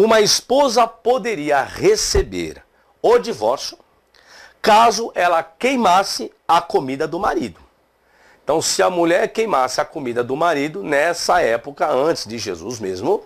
uma esposa poderia receber o divórcio caso ela queimasse a comida do marido. Então, se a mulher queimasse a comida do marido, nessa época, antes de Jesus mesmo,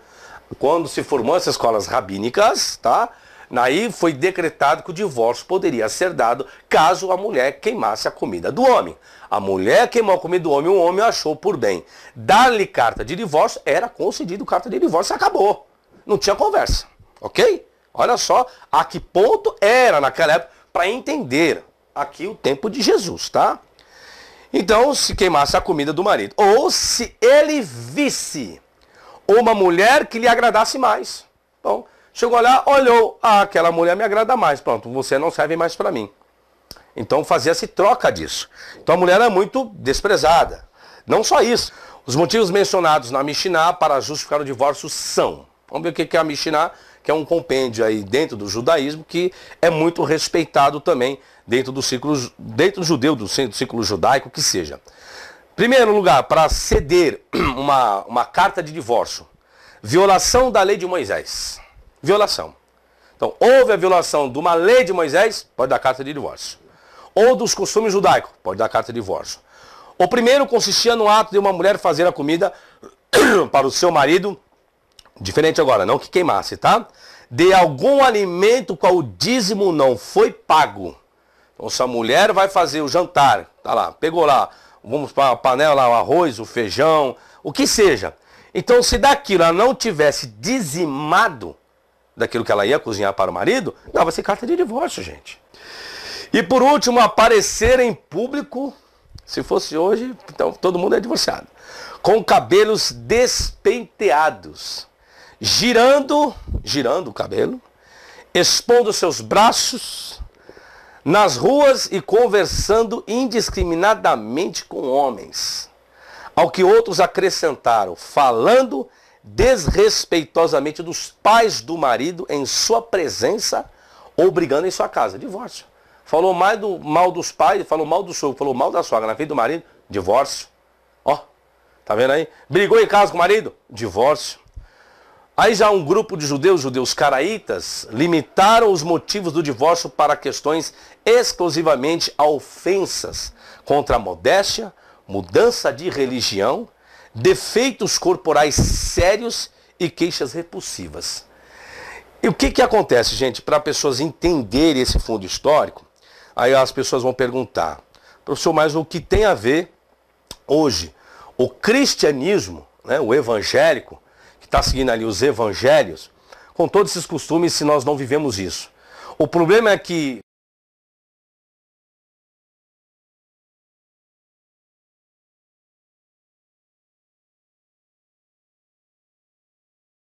quando se formou essas escolas rabínicas, tá? Aí foi decretado que o divórcio poderia ser dado caso a mulher queimasse a comida do homem. A mulher queimou a comida do homem, o homem achou por bem. Dar-lhe carta de divórcio, era concedido carta de divórcio, acabou. Não tinha conversa, ok? Olha só a que ponto era naquela época para entender aqui o tempo de Jesus, tá? Então, se queimasse a comida do marido. Ou se ele visse uma mulher que lhe agradasse mais. Bom, chegou lá, olhou, ah, aquela mulher me agrada mais. Pronto, você não serve mais para mim. Então fazia-se troca disso. Então a mulher é muito desprezada. Não só isso. Os motivos mencionados na Mishnah para justificar o divórcio são Vamos ver o que é a Mishnah, que é um compêndio aí dentro do judaísmo, que é muito respeitado também dentro do ciclo, dentro do judeu, do ciclo judaico, que seja. Primeiro lugar, para ceder uma, uma carta de divórcio. Violação da lei de Moisés. Violação. Então, houve a violação de uma lei de Moisés, pode dar carta de divórcio. Ou dos costumes judaicos, pode dar carta de divórcio. O primeiro consistia no ato de uma mulher fazer a comida para o seu marido Diferente agora, não que queimasse, tá? De algum alimento qual o dízimo não foi pago. Então, se a mulher vai fazer o jantar, tá lá, pegou lá, vamos para a panela, o arroz, o feijão, o que seja. Então, se daquilo ela não tivesse dizimado daquilo que ela ia cozinhar para o marido, dava-se carta de divórcio, gente. E por último, aparecer em público, se fosse hoje, então todo mundo é divorciado, com cabelos despenteados girando, girando o cabelo, expondo seus braços nas ruas e conversando indiscriminadamente com homens. Ao que outros acrescentaram, falando desrespeitosamente dos pais do marido em sua presença ou brigando em sua casa. Divórcio. Falou mais do mal dos pais, falou mal do sogro, falou mal da sogra na frente do marido, divórcio. Ó, tá vendo aí? Brigou em casa com o marido? Divórcio. Aí já um grupo de judeus, judeus caraítas, limitaram os motivos do divórcio para questões exclusivamente a ofensas contra a modéstia, mudança de religião, defeitos corporais sérios e queixas repulsivas. E o que, que acontece, gente, para pessoas entenderem esse fundo histórico? Aí as pessoas vão perguntar, professor, mas o que tem a ver hoje o cristianismo, né, o evangélico, está seguindo ali os evangelhos, com todos esses costumes, se nós não vivemos isso. O problema é que